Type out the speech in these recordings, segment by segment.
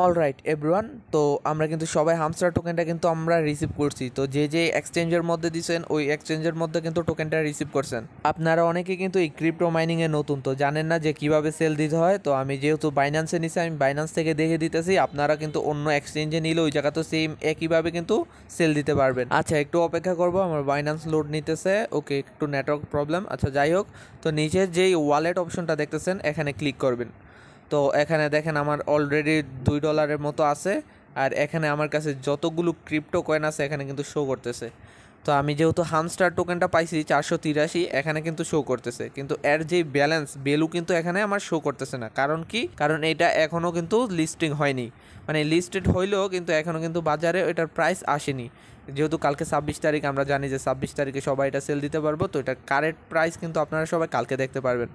all right everyone তো আমরা কিন্তু সবাই হামস্টার টোকেনটা কিন্তু আমরা রিসিভ করছি তো যে যে এক্সচেঞ্জের মধ্যে দিয়েছেন ওই এক্সচেঞ্জের মধ্যে কিন্তু টোকেনটা রিসিভ করছেন আপনারা অনেকে কিন্তু এই ক্রিপ্টো মাইনিংয়ে নতুন তো জানেন না যে কিভাবে সেল দিতে হয় তো আমি যেহেতু বাইন্যান্সে নিছি আমি বাইন্যান্স থেকে দেখে দিতেছি আপনারা কিন্তু অন্য এক্সচেঞ্জে নিলে ওই জায়গা তো সেম একইভাবে কিন্তু সেল দিতে পারবেন আচ্ছা একটু অপেক্ষা করবো আমার বাইন্যান্স লোড নিতেছে ওকে একটু নেটওয়ার্ক প্রবলেম আচ্ছা যাই হোক তো নিচের যেই ওয়ালেট অপশনটা দেখতেছেন এখানে ক্লিক করবেন তো এখানে দেখেন আমার অলরেডি দুই ডলারের মতো আছে আর এখানে আমার কাছে যতগুলো ক্রিপ্টো কয়েন আছে এখানে কিন্তু শো করতেছে তো আমি যেহেতু হামস্টার টোকেনটা পাইছি চারশো তিরাশি এখানে কিন্তু শো করতেছে কিন্তু এর যে ব্যালেন্স বেলু কিন্তু এখানে আমার শো করতেছে না কারণ কি কারণ এটা এখনও কিন্তু লিস্টিং হয়নি মানে লিস্টেড হইলেও কিন্তু এখনও কিন্তু বাজারে এটার প্রাইস আসেনি যেহেতু কালকে ছাব্বিশ তারিখ আমরা জানি যে ছাব্বিশ তারিখে সবাই এটা সেল দিতে পারবো তো এটার কারেন্ট প্রাইস কিন্তু আপনারা সবাই কালকে দেখতে পারবেন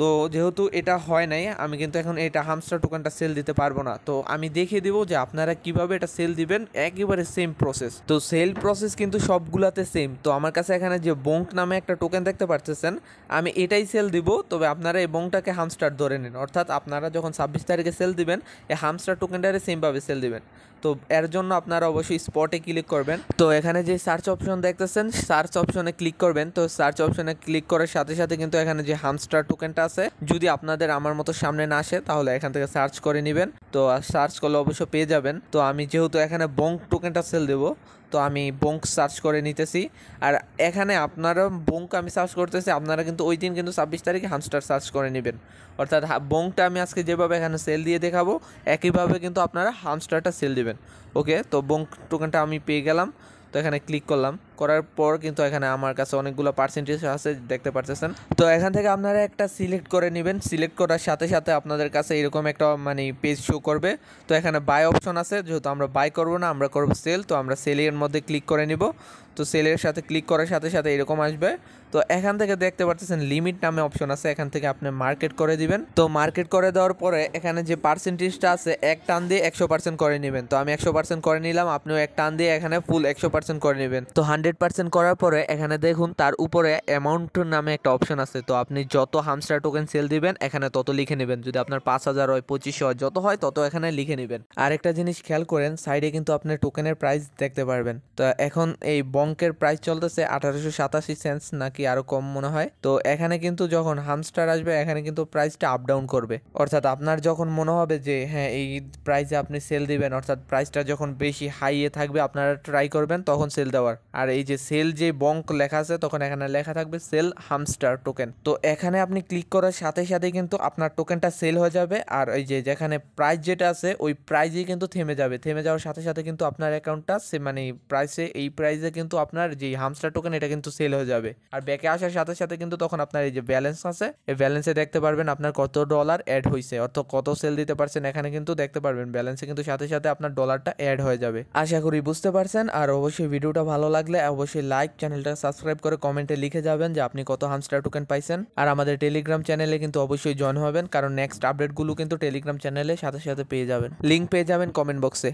তো যেহেতু এটা হয় নাই আমি কিন্তু এখন এটা হামস্টার টোকেনটা সেল দিতে পারবো না তো আমি দেখিয়ে দিব যে আপনারা কিভাবে এটা সেল দিবেন একেবারে সেম প্রসেস তো সেল প্রসেস কিন্তু সবগুলাতে সেম তো আমার কাছে এখানে যে বঙ্ক নামে একটা টোকেন দেখতে পারতেছেন আমি এটাই সেল দিব তবে আপনারা এই বঙ্কটাকে হামস্টার ধরে নিন অর্থাৎ আপনারা যখন ছাব্বিশ তারিখে সেল দিবেন এই হামস্টার টোকেনটারে সেমভাবে সেল দিবেন তো এর জন্য আপনারা অবশ্যই স্পটে ক্লিক করবেন তো এখানে যে সার্চ অপশন দেখতেছেন সার্চ অপশনে ক্লিক করবেন তো সার্চ অপশনে ক্লিক করার সাথে সাথে কিন্তু এখানে যে হামস্টার টোকেনটা আছে যদি আপনাদের আমার মতো সামনে না আসে তাহলে এখান থেকে সার্চ করে নেবেন তো সার্চ করলে অবশ্য পেয়ে যাবেন তো আমি যেহেতু এখানে বঙ্ক টোকেনটা সেল দেবো তো আমি বঙ্ক সার্চ করে নিতেছি আর এখানে আপনারা বঙ্ক আমি সার্চ করতেছি আপনারা কিন্তু ওই দিন কিন্তু ছাব্বিশ তারিখে হামস্টার সার্চ করে নেবেন অর্থাৎ বঙ্কটা আমি আজকে যেভাবে এখানে সেল দিয়ে দেখাবো একইভাবে কিন্তু আপনারা হামস্টারটা সেল দেবেন ওকে তো বঙ্ক টোকেনটা আমি পেয়ে গেলাম তো এখানে ক্লিক করলাম করার পর কিন্তু এখানে আমার কাছে অনেকগুলো পার্সেন্টেজ আছে দেখতে পারতেছেন তো এখান থেকে আপনারা একটা সিলেক্ট করে নেবেন সিলেক্ট করার সাথে সাথে আপনাদের কাছে এরকম একটা মানে পেজ শো করবে তো এখানে বাই অপশন আছে যেহেতু আমরা বাই করব না আমরা করব সেল তো আমরা সেলের মধ্যে ক্লিক করে নিব তো সেলের সাথে ক্লিক করার সাথে সাথে এরকম আসবে তো এখান থেকে দেখতে পারতেছেন লিমিট নামে অপশন আছে এখান থেকে আপনি মার্কেট করে দিবেন তো মার্কেট করে দেওয়ার পরে এখানে যে পার্সেন্টেজটা আছে এক টান দিয়ে একশো পার্সেন্ট করে নেবেন তো আমি একশো পার্সেন্ট করে নিলাম আপনিও এক টান দিয়ে এখানে ফুল একশো পার্সেন্ট করে নেবেন তো হান্ড্রেড হান্ড্রেড পার্সেন্ট করার পরে এখানে দেখুন তার উপরে অ্যামাউন্ট নামে একটা অপশন আছে তো আপনি যত হামস্টার টোকেন সেল দিবেন এখানে তত লিখে নেবেন যদি আপনার পাঁচ হাজার হয় পঁচিশ হয় যত হয় তত এখানে লিখে নেবেন আর একটা জিনিস খেয়াল করেন সাইডে কিন্তু আপনি টোকেনের প্রাইস দেখতে পারবেন তো এখন এই বঙ্কের প্রাইস চলতেছে আঠারোশো সাতাশি সেন্স নাকি আরও কম মনে হয় তো এখানে কিন্তু যখন হামস্টার আসবে এখানে কিন্তু প্রাইসটা আপ ডাউন করবে অর্থাৎ আপনার যখন মনে হবে যে হ্যাঁ এই প্রাইসে আপনি সেল দিবেন অর্থাৎ প্রাইসটা যখন বেশি হাইয়ে থাকবে আপনারা ট্রাই করবেন তখন সেল দেওয়ার আর এই এই যে সেল যে বঙ্ক লেখা আছে তখন এখানে লেখা থাকবে সেল হামস্টার টোকেন তো এখানে আপনি ক্লিক করার সাথে সাথে কিন্তু আপনার টোকেনটা সেল হয়ে যাবে আর এই যে যেখানে প্রাইস যেটা আছে ওই প্রাইজেই কিন্তু থেমে যাবে থেমে যাওয়ার সাথে সাথে কিন্তু আপনার অ্যাকাউন্টটা সে মানে প্রাইসে এই প্রাইসে কিন্তু আপনার যে হামস্টার টোকেন এটা কিন্তু সেল হয়ে যাবে আর ব্যাকে আসার সাথে সাথে কিন্তু তখন আপনার এই যে ব্যালেন্স আছে এই ব্যালেন্সে দেখতে পারবেন আপনার কত ডলার অ্যাড হয়েছে অর্থাৎ কত সেল দিতে পারছেন এখানে কিন্তু দেখতে পারবেন ব্যালেন্সে কিন্তু সাথে সাথে আপনার ডলারটা অ্যাড হয়ে যাবে আশা করি বুঝতে পারছেন আর অবশ্যই ভিডিওটা ভালো লাগলে অবশ্যই লাইক চ্যানেলটা সাবস্ক্রাইব করে কমেন্টে লিখে যাবেন যে আপনি কত হামস্টার টোকেন পাইছেন আর আমাদের টেলিগ্রাম চ্যানেলে কিন্তু অবশ্যই জয়েন হবেন কারণ নেক্সট আপডেটগুলো কিন্তু টেলিগ্রাম চ্যানেলে সাথে সাথে পেয়ে যাবেন লিঙ্ক পেয়ে যাবেন কমেন্ট বক্সে